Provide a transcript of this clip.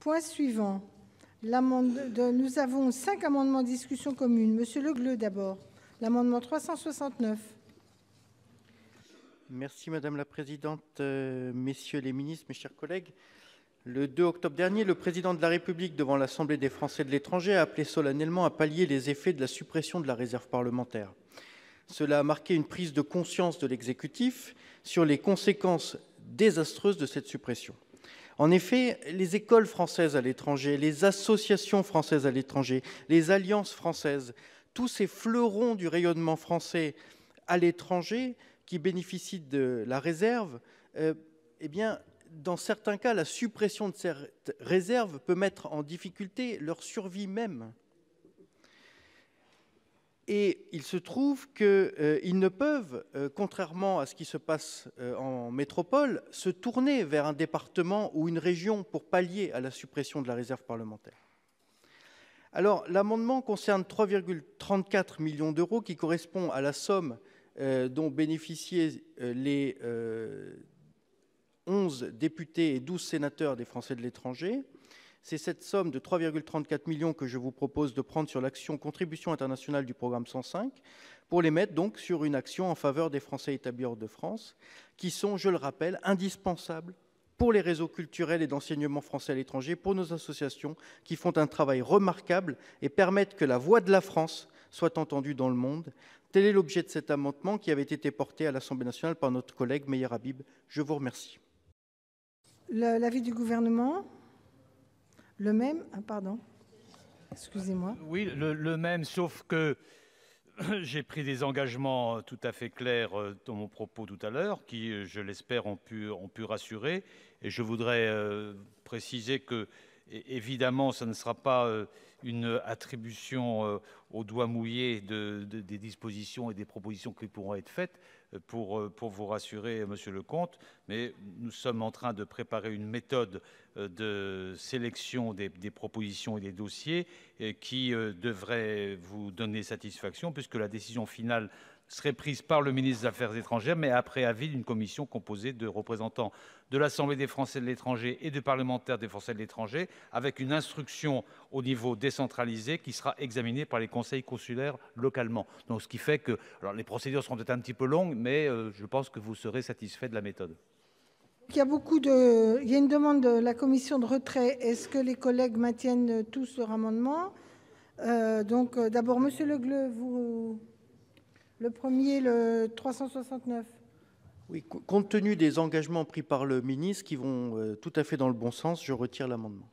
Point suivant nous avons cinq amendements en discussion commune Monsieur Le d'abord l'amendement 369. Merci madame la présidente, euh, messieurs les ministres, mes chers collègues, le 2 octobre dernier, le président de la République devant l'Assemblée des Français de l'étranger a appelé solennellement à pallier les effets de la suppression de la réserve parlementaire. Cela a marqué une prise de conscience de l'exécutif sur les conséquences désastreuses de cette suppression. En effet, les écoles françaises à l'étranger, les associations françaises à l'étranger, les alliances françaises, tous ces fleurons du rayonnement français à l'étranger qui bénéficient de la réserve, euh, eh bien, dans certains cas, la suppression de cette réserve peut mettre en difficulté leur survie même. Et il se trouve qu'ils euh, ne peuvent, euh, contrairement à ce qui se passe euh, en métropole, se tourner vers un département ou une région pour pallier à la suppression de la réserve parlementaire. Alors, l'amendement concerne 3,34 millions d'euros qui correspond à la somme dont bénéficiaient les 11 députés et 12 sénateurs des Français de l'étranger. C'est cette somme de 3,34 millions que je vous propose de prendre sur l'action Contribution internationale du programme 105 pour les mettre donc sur une action en faveur des Français établis hors de France, qui sont, je le rappelle, indispensables pour les réseaux culturels et d'enseignement français à l'étranger, pour nos associations qui font un travail remarquable et permettent que la voix de la France soit entendue dans le monde. Tel est l'objet de cet amendement qui avait été porté à l'Assemblée nationale par notre collègue Meyer Habib. Je vous remercie. L'avis du gouvernement le même ah, Pardon. Excusez-moi. Euh, oui, le, même, sauf que j'ai pris des engagements euh, tout à fait clairs euh, dans mon propos tout à l'heure, qui, je l'espère, ont pu, rassurer. Et je voudrais préciser que, évidemment, ça ne sera pas une attribution euh, au doigt mouillé des dispositions et des propositions qui pourront être faites euh, euh, pour, vous rassurer, Monsieur le Comte, mais nous sommes en train de préparer une méthode de sélection des, des propositions et des dossiers qui devrait vous donner satisfaction, puisque la décision finale serait prise par le ministre des Affaires étrangères, mais après avis d'une commission composée de représentants de l'Assemblée des Français de l'étranger et de parlementaires des Français de l'étranger, avec une instruction au niveau des décentralisée qui sera examinée par les conseils consulaires localement. Donc, ce qui fait que les procédures seront peut-être un petit peu longues, mais euh, je pense que vous serez satisfait de la méthode. Il y a beaucoup de, il y a une demande de la commission de retrait. Est-ce que les collègues maintiennent tous leur amendement euh, Donc, euh, d'abord, Monsieur Legleux, vous, le premier, le 369. Oui, compte tenu des engagements pris par le ministre qui vont tout à fait dans le bon sens, je retire l'amendement.